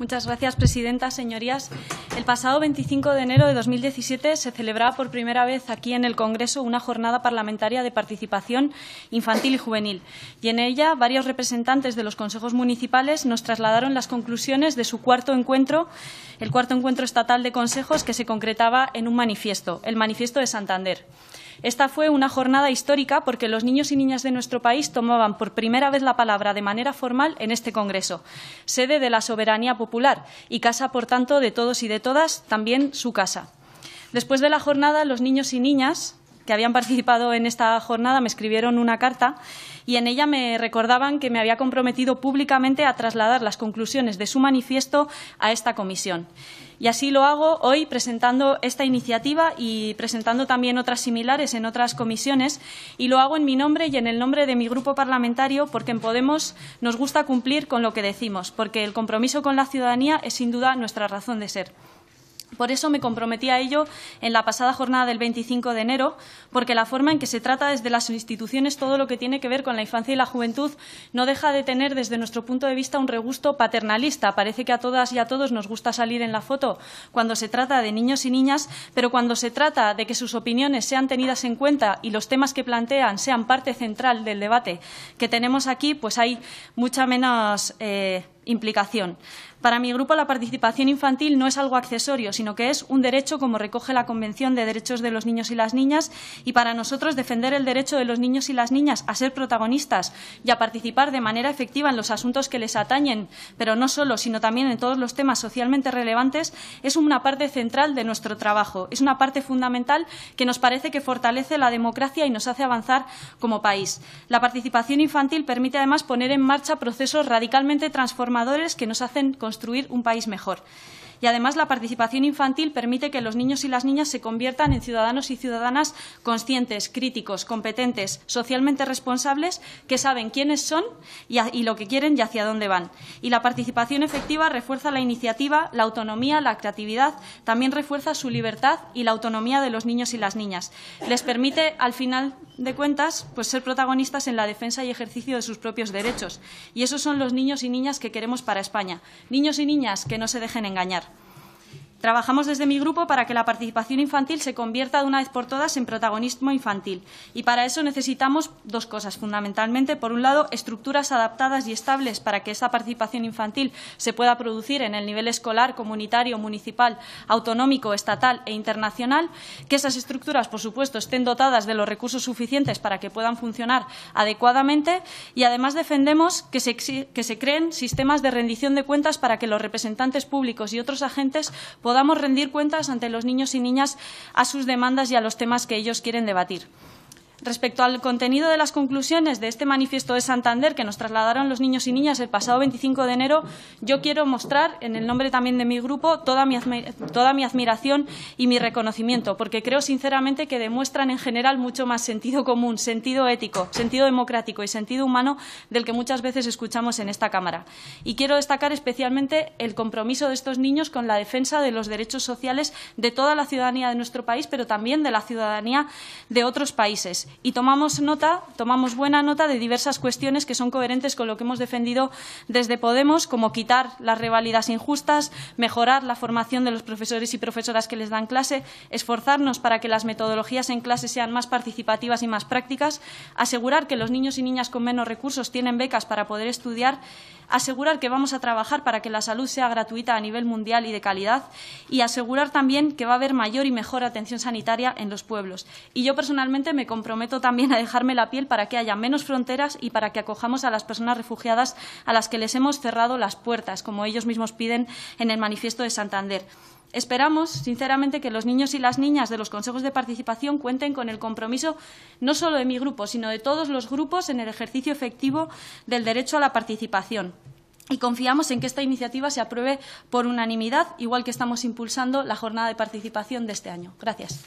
Muchas gracias, presidenta. Señorías, el pasado 25 de enero de 2017 se celebraba por primera vez aquí en el Congreso una jornada parlamentaria de participación infantil y juvenil. Y en ella, varios representantes de los consejos municipales nos trasladaron las conclusiones de su cuarto encuentro, el cuarto encuentro estatal de consejos que se concretaba en un manifiesto, el Manifiesto de Santander. Esta fue una jornada histórica porque los niños y niñas de nuestro país tomaban por primera vez la palabra de manera formal en este Congreso, sede de la soberanía popular y casa, por tanto, de todos y de todas, también su casa. Después de la jornada, los niños y niñas que habían participado en esta jornada me escribieron una carta y en ella me recordaban que me había comprometido públicamente a trasladar las conclusiones de su manifiesto a esta comisión. Y así lo hago hoy presentando esta iniciativa y presentando también otras similares en otras comisiones. Y lo hago en mi nombre y en el nombre de mi grupo parlamentario porque en Podemos nos gusta cumplir con lo que decimos, porque el compromiso con la ciudadanía es sin duda nuestra razón de ser. Por eso me comprometí a ello en la pasada jornada del 25 de enero, porque la forma en que se trata desde las instituciones todo lo que tiene que ver con la infancia y la juventud no deja de tener, desde nuestro punto de vista, un regusto paternalista. Parece que a todas y a todos nos gusta salir en la foto cuando se trata de niños y niñas, pero cuando se trata de que sus opiniones sean tenidas en cuenta y los temas que plantean sean parte central del debate que tenemos aquí, pues hay mucha menos. Eh, Implicación. Para mi grupo, la participación infantil no es algo accesorio, sino que es un derecho, como recoge la Convención de Derechos de los Niños y las Niñas, y para nosotros defender el derecho de los niños y las niñas a ser protagonistas y a participar de manera efectiva en los asuntos que les atañen, pero no solo, sino también en todos los temas socialmente relevantes, es una parte central de nuestro trabajo. Es una parte fundamental que nos parece que fortalece la democracia y nos hace avanzar como país. La participación infantil permite, además, poner en marcha procesos radicalmente transformadores que nos hacen construir un país mejor y además la participación infantil permite que los niños y las niñas se conviertan en ciudadanos y ciudadanas conscientes, críticos, competentes, socialmente responsables, que saben quiénes son y, lo que quieren y hacia dónde van. Y la participación efectiva refuerza la iniciativa, la autonomía, la creatividad, también refuerza su libertad y la autonomía de los niños y las niñas. Les permite, al final de cuentas, pues ser protagonistas en la defensa y ejercicio de sus propios derechos. Y esos son los niños y niñas que queremos para España. Niños y niñas que no se dejen engañar. Trabajamos desde mi grupo para que la participación infantil se convierta de una vez por todas en protagonismo infantil y para eso necesitamos dos cosas fundamentalmente. Por un lado, estructuras adaptadas y estables para que esa participación infantil se pueda producir en el nivel escolar, comunitario, municipal, autonómico, estatal e internacional. Que esas estructuras, por supuesto, estén dotadas de los recursos suficientes para que puedan funcionar adecuadamente y además defendemos que se, que se creen sistemas de rendición de cuentas para que los representantes públicos y otros agentes puedan podamos rendir cuentas ante los niños y niñas a sus demandas y a los temas que ellos quieren debatir. Respecto al contenido de las conclusiones de este manifiesto de Santander que nos trasladaron los niños y niñas el pasado 25 de enero, yo quiero mostrar, en el nombre también de mi grupo, toda mi, toda mi admiración y mi reconocimiento, porque creo sinceramente que demuestran en general mucho más sentido común, sentido ético, sentido democrático y sentido humano del que muchas veces escuchamos en esta Cámara. Y quiero destacar especialmente el compromiso de estos niños con la defensa de los derechos sociales de toda la ciudadanía de nuestro país, pero también de la ciudadanía de otros países y tomamos nota, tomamos buena nota de diversas cuestiones que son coherentes con lo que hemos defendido desde Podemos, como quitar las rivalidades injustas, mejorar la formación de los profesores y profesoras que les dan clase, esforzarnos para que las metodologías en clase sean más participativas y más prácticas, asegurar que los niños y niñas con menos recursos tienen becas para poder estudiar asegurar que vamos a trabajar para que la salud sea gratuita a nivel mundial y de calidad y asegurar también que va a haber mayor y mejor atención sanitaria en los pueblos. Y yo personalmente me comprometo también a dejarme la piel para que haya menos fronteras y para que acojamos a las personas refugiadas a las que les hemos cerrado las puertas, como ellos mismos piden en el manifiesto de Santander. Esperamos, sinceramente, que los niños y las niñas de los consejos de participación cuenten con el compromiso no solo de mi grupo, sino de todos los grupos en el ejercicio efectivo del derecho a la participación. Y confiamos en que esta iniciativa se apruebe por unanimidad, igual que estamos impulsando la jornada de participación de este año. Gracias.